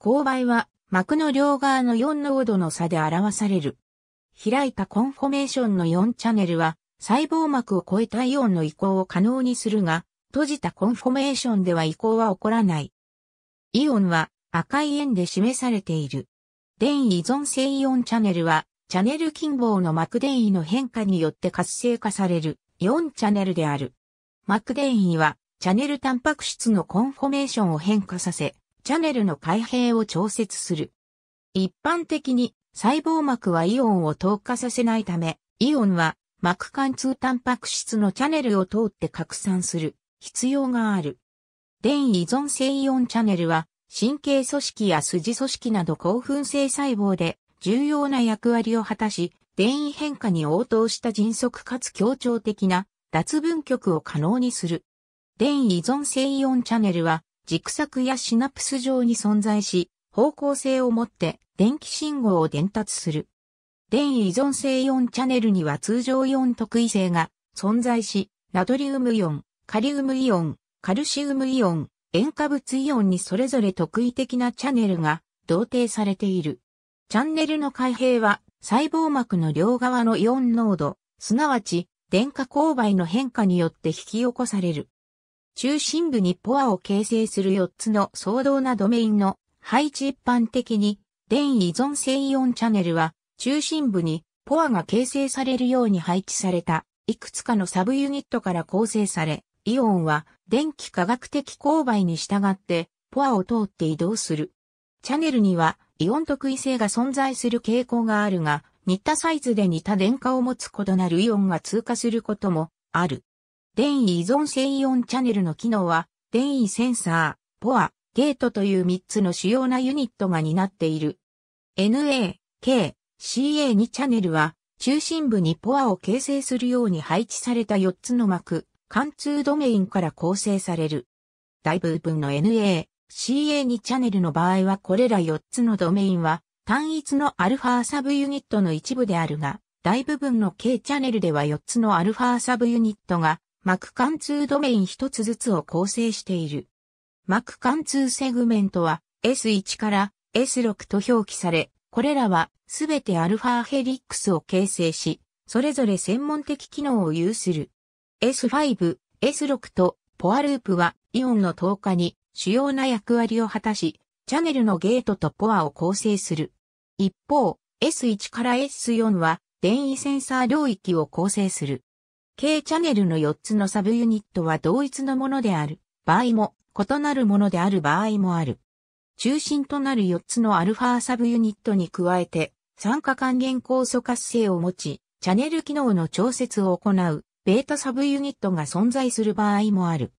勾配は膜の両側の4濃度の差で表される。開いたコンフォメーションの4チャンネルは細胞膜を超えたイオンの移行を可能にするが、閉じたコンフォメーションでは移行は起こらない。イオンは赤い円で示されている。電位依存性イオンチャンネルは、チャネル近傍の膜電位の変化によって活性化される4チャンネルである。膜電位は、チャネルタンパク質のコンフォメーションを変化させ、チャネルの開閉を調節する。一般的に細胞膜はイオンを透過させないため、イオンは膜貫通タンパク質のチャネルを通って拡散する必要がある。電依存性イオンチャネルは神経組織や筋組織など興奮性細胞で重要な役割を果たし、電位変化に応答した迅速かつ協調的な脱分極を可能にする。電依存性イオンチャネルは軸索やシナプス上に存在し、方向性をもって電気信号を伝達する。電位依存性イオンチャネルには通常イオン特異性が存在し、ナトリウムイオン、カリウムイオン、カルシウムイオン、塩化物イオンにそれぞれ特異的なチャネルが同定されている。チャンネルの開閉は細胞膜の両側のイオン濃度、すなわち電荷勾配の変化によって引き起こされる。中心部にポアを形成する4つの相当なドメインの配置一般的に、電依存性イオンチャネルは、中心部にポアが形成されるように配置された、いくつかのサブユニットから構成され、イオンは電気化学的勾配に従ってポアを通って移動する。チャネルにはイオン特異性が存在する傾向があるが、似たサイズで似た電荷を持つ異なるイオンが通過することもある。電位依存性イオンチャネルの機能は、電位センサー、ポア、ゲートという3つの主要なユニットが担っている。NA、K、CA2 チャネルは、中心部にポアを形成するように配置された4つの膜、貫通ドメインから構成される。大部分の NA、CA2 チャネルの場合はこれら4つのドメインは、単一のアルファサブユニットの一部であるが、大部分の K チャネルでは4つのアルファサブユニットが膜貫通ドメイン一つずつを構成している。膜貫通セグメントは S1 から S6 と表記され、これらはすべてアルファヘリックスを形成し、それぞれ専門的機能を有する。S5、S6 とポアループはイオンの投下に主要な役割を果たし、チャネルのゲートとポアを構成する。一方、S1 から S4 は電位センサー領域を構成する。K チャンネルの4つのサブユニットは同一のものである場合も、異なるものである場合もある。中心となる4つのアルファサブユニットに加えて、酸化還元酵素活性を持ち、チャネル機能の調節を行う、ベータサブユニットが存在する場合もある。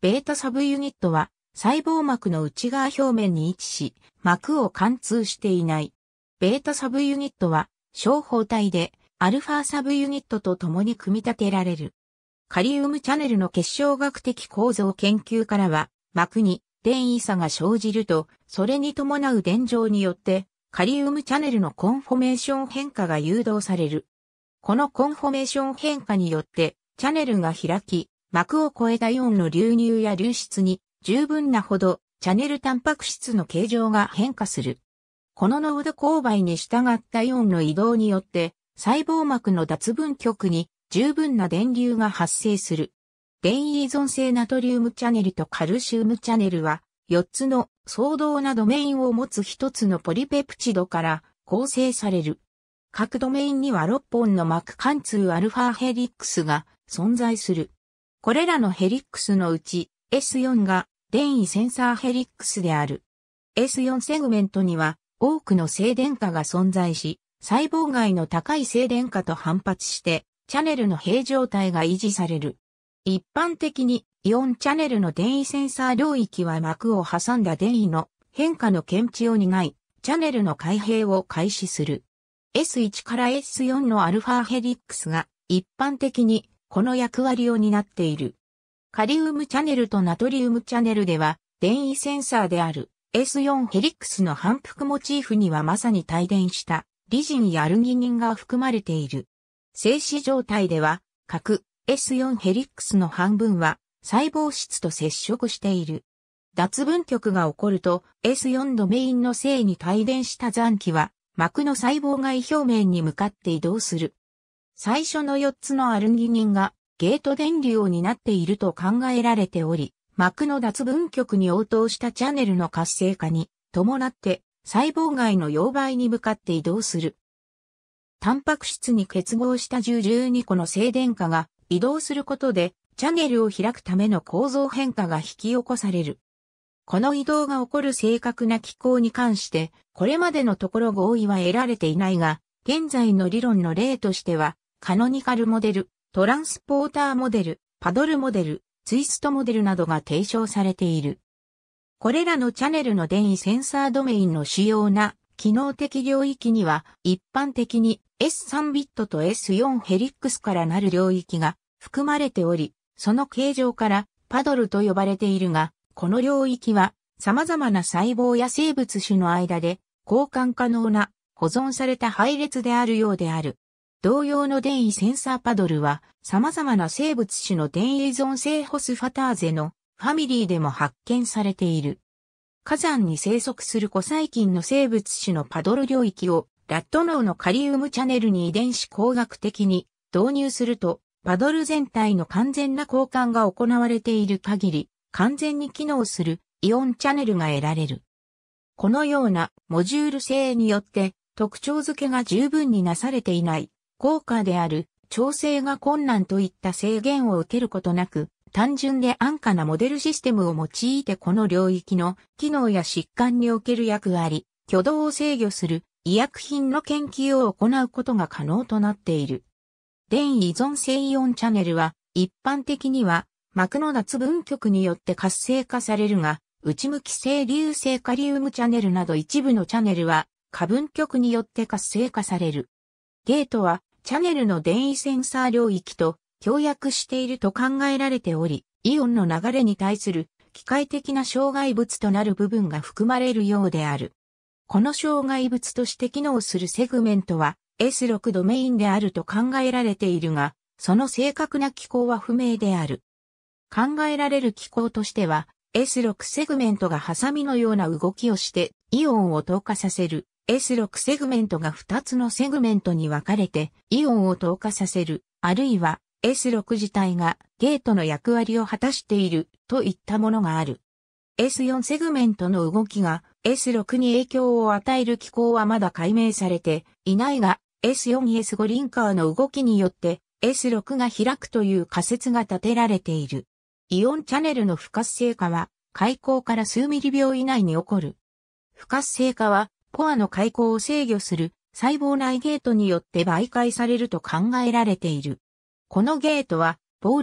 ベータサブユニットは、細胞膜の内側表面に位置し、膜を貫通していない。ベータサブユニットは、小胞体で、アルファサブユニットと共に組み立てられる。カリウムチャネルの結晶学的構造研究からは、膜に電位差が生じると、それに伴う電状によって、カリウムチャネルのコンフォメーション変化が誘導される。このコンフォメーション変化によって、チャネルが開き、膜を超えたイオンの流入や流出に十分なほどチャネルタンパク質の形状が変化する。この濃度勾配に従ったイオンの移動によって細胞膜の脱分極に十分な電流が発生する。電位依存性ナトリウムチャネルとカルシウムチャネルは、4つの相動なドメインを持つ1つのポリペプチドから構成される。各ドメインには6本の膜貫通アルファヘリックスが存在する。これらのヘリックスのうち S4 が電位センサーヘリックスである。S4 セグメントには多くの静電化が存在し、細胞外の高い静電化と反発して、チャネルの平状態が維持される。一般的に、イオンチャネルの電位センサー領域は膜を挟んだ電位の変化の検知を担い、チャネルの開閉を開始する。S1 から S4 のアルファヘリックスが一般的にこの役割を担っている。カリウムチャネルとナトリウムチャネルでは、電位センサーである S4 ヘリックスの反復モチーフにはまさに帯電したリジンやアルギニンが含まれている。静止状態では、核 S4 ヘリックスの半分は細胞質と接触している。脱分極が起こると S4 ドメインの性に帯電した残機は膜の細胞外表面に向かって移動する。最初の4つのアルギニンがゲート電流を担っていると考えられており、膜の脱分極に応答したチャネルの活性化に伴って細胞外の溶媒に向かって移動する。タンパク質に結合した1012個の静電化が移動することで、チャネルを開くための構造変化が引き起こされる。この移動が起こる正確な機構に関して、これまでのところ合意は得られていないが、現在の理論の例としては、カノニカルモデル、トランスポーターモデル、パドルモデル、ツイストモデルなどが提唱されている。これらのチャネルの電位センサードメインの主要な機能的領域には一般的に S3 ビットと S4 ヘリックスからなる領域が含まれており、その形状からパドルと呼ばれているが、この領域は様々な細胞や生物種の間で交換可能な保存された配列であるようである。同様の電位センサーパドルは様々な生物種の電位依存性ホスファターゼのファミリーでも発見されている。火山に生息する古細菌の生物種のパドル領域をラット脳のカリウムチャネルに遺伝子工学的に導入すると、パドル全体の完全な交換が行われている限り、完全に機能するイオンチャネルが得られる。このようなモジュール性によって特徴付けが十分になされていない効果である調整が困難といった制限を受けることなく単純で安価なモデルシステムを用いてこの領域の機能や疾患における役割、挙動を制御する医薬品の研究を行うことが可能となっている。電依存性イオンチャネルは一般的には膜の脱分極によって活性化されるが、内向き性流性カリウムチャネルなど一部のチャネルは過分極によって活性化される。ゲートはチャネルの電位センサー領域と協約していると考えられており、イオンの流れに対する機械的な障害物となる部分が含まれるようである。この障害物として機能するセグメントは S6 ドメインであると考えられているが、その正確な機構は不明である。考えられる機構としては、S6 セグメントがハサミのような動きをしてイオンを透過させる S6 セグメントが2つのセグメントに分かれてイオンを透過させる、あるいは S6 自体がゲートの役割を果たしているといったものがある。S4 セグメントの動きが S6 に影響を与える機構はまだ解明されていないが S4S5 リンカーの動きによって S6 が開くという仮説が立てられている。イオンチャネルの不活性化は開口から数ミリ秒以内に起こる。不活性化はコアの開口を制御する細胞内ゲートによって媒介されると考えられている。このゲートは、ボー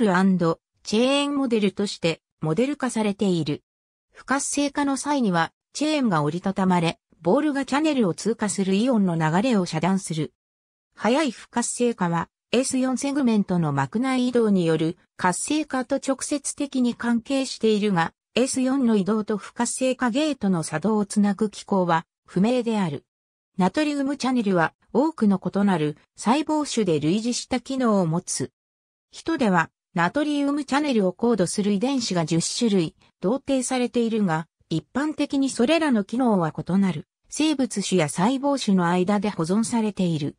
ルチェーンモデルとしてモデル化されている。不活性化の際には、チェーンが折りたたまれ、ボールがチャネルを通過するイオンの流れを遮断する。早い不活性化は、S4 セグメントの幕内移動による活性化と直接的に関係しているが、S4 の移動と不活性化ゲートの作動をつなぐ機構は不明である。ナトリウムチャネルは多くの異なる細胞種で類似した機能を持つ。人ではナトリウムチャネルをコードする遺伝子が10種類同定されているが、一般的にそれらの機能は異なる生物種や細胞種の間で保存されている。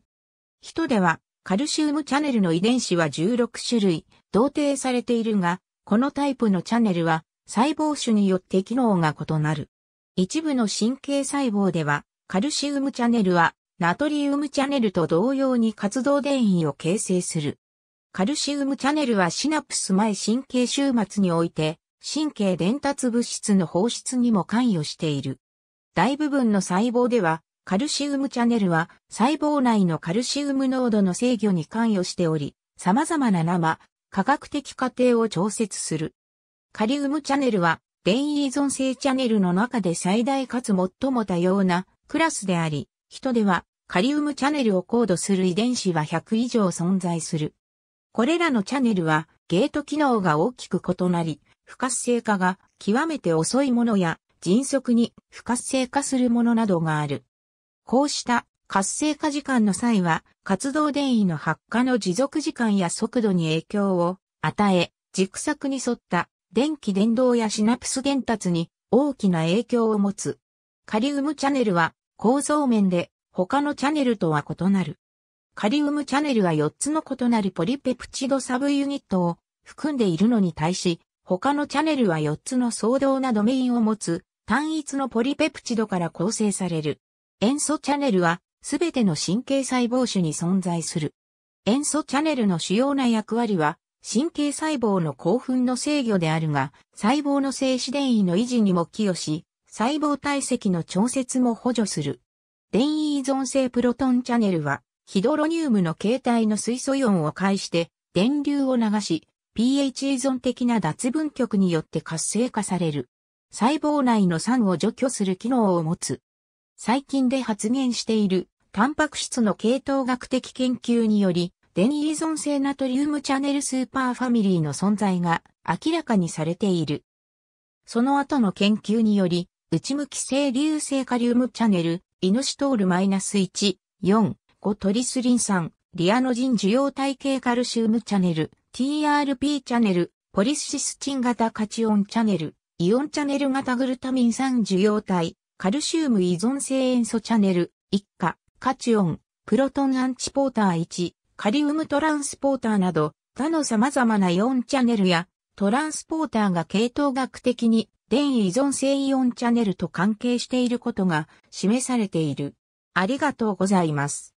人ではカルシウムチャネルの遺伝子は16種類同定されているが、このタイプのチャネルは細胞種によって機能が異なる。一部の神経細胞ではカルシウムチャネルは、ナトリウムチャネルと同様に活動電位を形成する。カルシウムチャネルはシナプス前神経終末において、神経伝達物質の放出にも関与している。大部分の細胞では、カルシウムチャネルは細胞内のカルシウム濃度の制御に関与しており、様々な生、科学的過程を調節する。カリウムチャネルは、電位依存性チャネルの中で最大かつ最も多様なクラスであり、人ではカリウムチャネルをコードする遺伝子は100以上存在する。これらのチャネルはゲート機能が大きく異なり、不活性化が極めて遅いものや迅速に不活性化するものなどがある。こうした活性化時間の際は活動電位の発火の持続時間や速度に影響を与え、軸索に沿った電気伝導やシナプス伝達に大きな影響を持つ。カリウムチャネルは構造面で他のチャネルとは異なる。カリウムチャネルは4つの異なるポリペプチドサブユニットを含んでいるのに対し、他のチャネルは4つの相同なドメインを持つ単一のポリペプチドから構成される。塩素チャネルはすべての神経細胞種に存在する。塩素チャネルの主要な役割は神経細胞の興奮の制御であるが、細胞の静止電位の維持にも寄与し、細胞体積の調節も補助する。電位依存性プロトンチャネルは、ヒドロニウムの形態の水素イオンを介して電流を流し、pH 依存的な脱分極によって活性化される。細胞内の酸を除去する機能を持つ。最近で発現しているタンパク質の系統学的研究により、電依存性ナトリウムチャネルスーパーファミリーの存在が明らかにされている。その後の研究により、内向き性流性カリウムチャネル、イノシトールマイナス -1、4、5トリスリン酸、リアノジン受容体系カルシウムチャネル、TRP チャネル、ポリシスチン型カチオンチャネル、イオンチャネル型グルタミン酸受容体、カルシウム依存性塩素チャネル、一価、カチオン、プロトンアンチポーター1、カリウムトランスポーターなど、他の様々なイオンチャネルやトランスポーターが系統学的に電依存性イオンチャネルと関係していることが示されている。ありがとうございます。